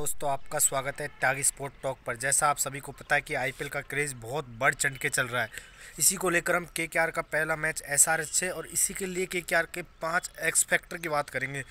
दोस्तों आपका स्वागत है टाग स्पोर्ट टॉक पर जैसा आप सभी को पता है कि आईपीएल का क्रेज़ बहुत बढ़ चढ़ के चल रहा है इसी को लेकर हम के के का पहला मैच एस आर एच है और इसी के लिए के के के पाँच एक्स फैक्टर की बात करेंगे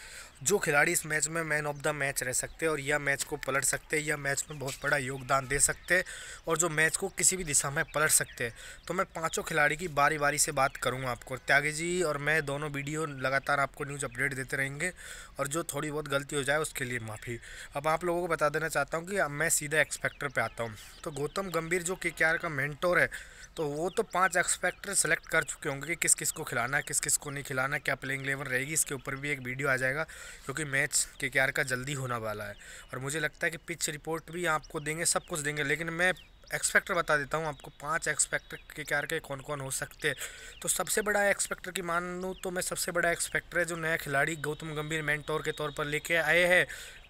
जो खिलाड़ी इस मैच में मैन ऑफ द मैच रह सकते हैं और यह मैच को पलट सकते हैं यह मैच में बहुत बड़ा योगदान दे सकते हैं और जो मैच को किसी भी दिशा में पलट सकते हैं तो मैं पाँचों खिलाड़ी की बारी बारी से बात करूँगा आपको त्यागी जी और मैं दोनों वीडियो लगातार आपको न्यूज़ अपडेट देते रहेंगे और जो थोड़ी बहुत गलती हो जाए उसके लिए माफ़ी अब आप लोगों को बता देना चाहता हूँ कि मैं सीधा एक्सपेक्टर पर आता हूँ तो गौतम गंभीर जो के का मैंटोर है तो वो तो तो पांच एक्सपेक्टर सेलेक्ट कर चुके होंगे कि किस किस को खिलाना किस किस को नहीं खिलाना क्या प्लेइंग लेवल रहेगी इसके ऊपर भी एक वीडियो आ जाएगा क्योंकि मैच के क्यार का जल्दी होने वाला है और मुझे लगता है कि पिच रिपोर्ट भी आपको देंगे सब कुछ देंगे लेकिन मैं एक्सपेक्टर बता देता हूँ आपको पांच एक्सपेक्टर के क्यार के कौन कौन हो सकते हैं तो सबसे बड़ा एक्सपेक्टर की मान लूँ तो मैं सबसे बड़ा एक्सपेक्टर है जो नया खिलाड़ी गौतम गंभीर मेंटोर के तौर पर लेके आए हैं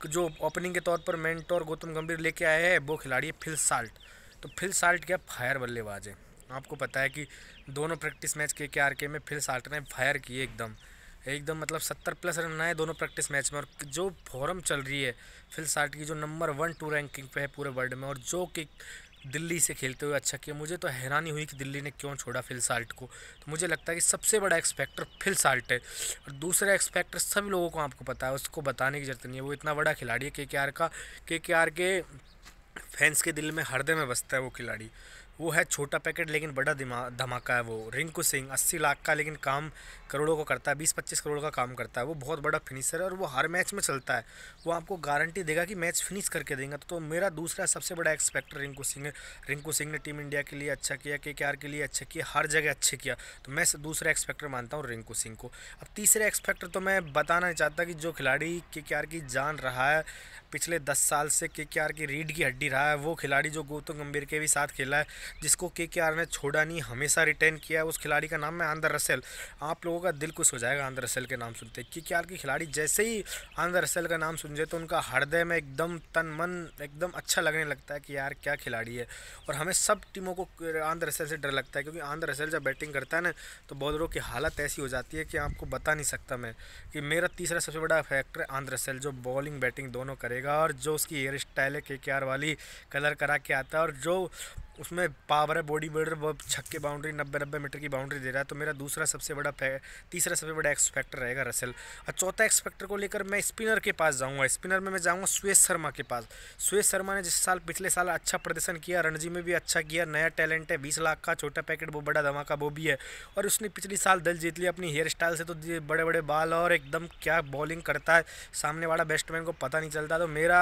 जो ओपनिंग के तौर पर मेंटोर गौतम गंभीर लेके आए हैं वो खिलाड़ी है फिल साल्ट तो फिल साल्ट क्या फायर बल्लेबाज है आपको पता है कि दोनों प्रैक्टिस मैच के के आर के में फिर साल्ट ने फायर किए एकदम एकदम मतलब सत्तर प्लस रन बनाए दोनों प्रैक्टिस मैच में और जो फॉरम चल रही है फिल साल्ट की जो नंबर वन टू रैंकिंग पे है पूरे वर्ल्ड में और जो कि दिल्ली से खेलते हुए अच्छा किया मुझे तो हैरानी हुई कि दिल्ली ने क्यों छोड़ा फिल साल्ट को तो मुझे लगता है कि सबसे बड़ा एक्सपेक्टर फिल साल्ट है और दूसरा एक्सपेक्टर सभी लोगों को आपको पता है उसको बताने की जरूरत नहीं है वो इतना बड़ा खिलाड़ी है के के आर का के के आर के फैंस के दिल में हृदय में बसता है वो खिलाड़ी वो है छोटा पैकेट लेकिन बड़ा धमाका है वो रिंकू सिंह अस्सी लाख का लेकिन काम करोड़ों का करता है बीस पच्चीस करोड़ का काम करता है वो बहुत बड़ा फिनिशर है और वो हर मैच में चलता है वो आपको गारंटी देगा कि मैच फिनिश करके देंगे तो, तो मेरा दूसरा सबसे बड़ा एक्सपेक्टर रिंकू सिंह है रिंकू सिंह ने टीम इंडिया के लिए अच्छा किया के के लिए अच्छा किया हर जगह अच्छे किया तो मैं दूसरा एक्सपेक्टर मानता हूँ रिंकू सिंह को अब तीसरे एक्सपेक्टर तो मैं बताना चाहता कि जो खिलाड़ी के की जान रहा है पिछले दस साल से के की रीढ़ की हड्डी रहा है वो खिलाड़ी जो गौतम गंभीर के भी साथ खेला है जिसको के ने छोड़ा नहीं हमेशा रिटेन किया है उस खिलाड़ी का नाम है आंदर रसेल आप लोगों का दिल खुश हो जाएगा आंदर रसेल के नाम सुनते के के के खिलाड़ी जैसे ही आंदर रसेल का नाम सुन जाए तो उनका हृदय में एकदम तन मन एकदम अच्छा लगने लगता है कि यार क्या खिलाड़ी है और हमें सब टीमों को आंध्र रसेल से डर लगता है क्योंकि आंध्र रसेल जब बैटिंग करता है ना तो बॉलरों की हालत ऐसी हो जाती है कि आपको बता नहीं सकता मैं कि मेरा तीसरा सबसे बड़ा फैक्टर आंध्र रसेल जो बॉलिंग बैटिंग दोनों करेगा रहेगा और जो उसकी हेयर स्टाइल है के वाली कलर करा के आता है और जो उसमें पावर है बॉडी बिल्डर वो छक्के बाउंड्री नब्बे नब्बे मीटर की बाउंड्री दे रहा है तो मेरा दूसरा सबसे बड़ा तीसरा सबसे बड़ा एक्सपेक्टर रहेगा रसल और चौथा एक्सपेक्टर को लेकर मैं स्पिनर के पास जाऊँगा स्पिनर में मैं जाऊँगा सुयश शर्मा के पास सुयश शर्मा ने जिस साल पिछले साल अच्छा प्रदर्शन किया रणजी में भी अच्छा किया नया टैलेंट है बीस लाख का छोटा पैकेट वो बड़ा धमाका वो भी है और उसने पिछली साल दल जीत लिया अपनी हेयर स्टाइल से तो बड़े बड़े बाल और एकदम क्या बॉलिंग करता है सामने वाला बैट्समैन को पता नहीं चलता तो मेरा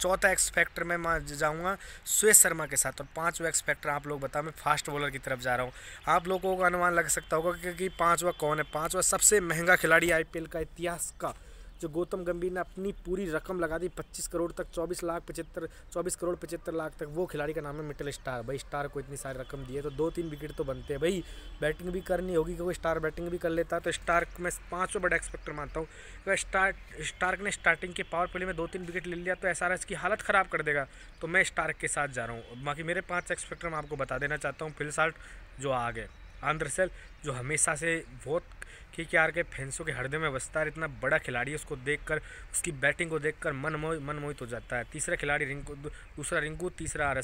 चौथा एक्सपेक्टर में जाऊँगा सुयश शर्मा के साथ और पाँचवा एक्सपेक्टर आप लोग बताओ मैं फास्ट बॉलर की तरफ जा रहा हूँ आप लोगों को अनुमान लग सकता होगा क्योंकि पाँचवा कौन है पाँचवा सबसे महंगा खिलाड़ी आई का इतिहास का जो गौतम गंभीर ने अपनी पूरी रकम लगा दी पच्चीस करोड़ तक चौबीस लाख पचहत्तर चौबीस करोड़ पचहत्तर लाख तक वो खिलाड़ी का नाम है मिटल स्टार भाई स्टार को इतनी सारी रकम दी है तो दो तीन विकेट तो बनते हैं भाई बैटिंग भी करनी होगी क्योंकि स्टार बैटिंग भी कर लेता है तो स्टार मैं सौ बड़ा एक्सपेक्टर मानता हूँ क्योंकि स्टार स्टार्क ने स्टार्टिंग के पावर प्ले में दो तीन विकेट ले लिया तो एस की हालत ख़राब कर देगा तो मैं स्टार्क के साथ जा रहा हूँ बाकी मेरे पाँच एक्सपेक्टर मैं आपको बता देना चाहता हूँ फिलसाल्ट जो आ गए आंध्र सेल जो हमेशा से बहुत ठीक आर के फैंसों के हृदय में बसता है इतना बड़ा खिलाड़ी है उसको देखकर उसकी बैटिंग को देखकर मन मोह मनमोहित हो जाता है तीसरा खिलाड़ी रिंकू दूसरा रिंकू तीसरा आर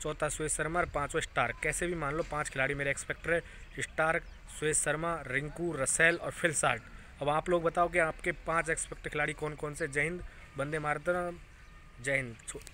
चौथा सुरेश शर्मा और पाँचवा स्टार कैसे भी मान लो पाँच खिलाड़ी मेरे एक्सपेक्टर है स्टार सुरेश शर्मा रिंकू रसेल और फिलसार्ट अब आप लोग बताओ कि आपके पाँच एक्सपेक्ट खिलाड़ी कौन कौन से जय हिंद बंदे मारते जय हिंद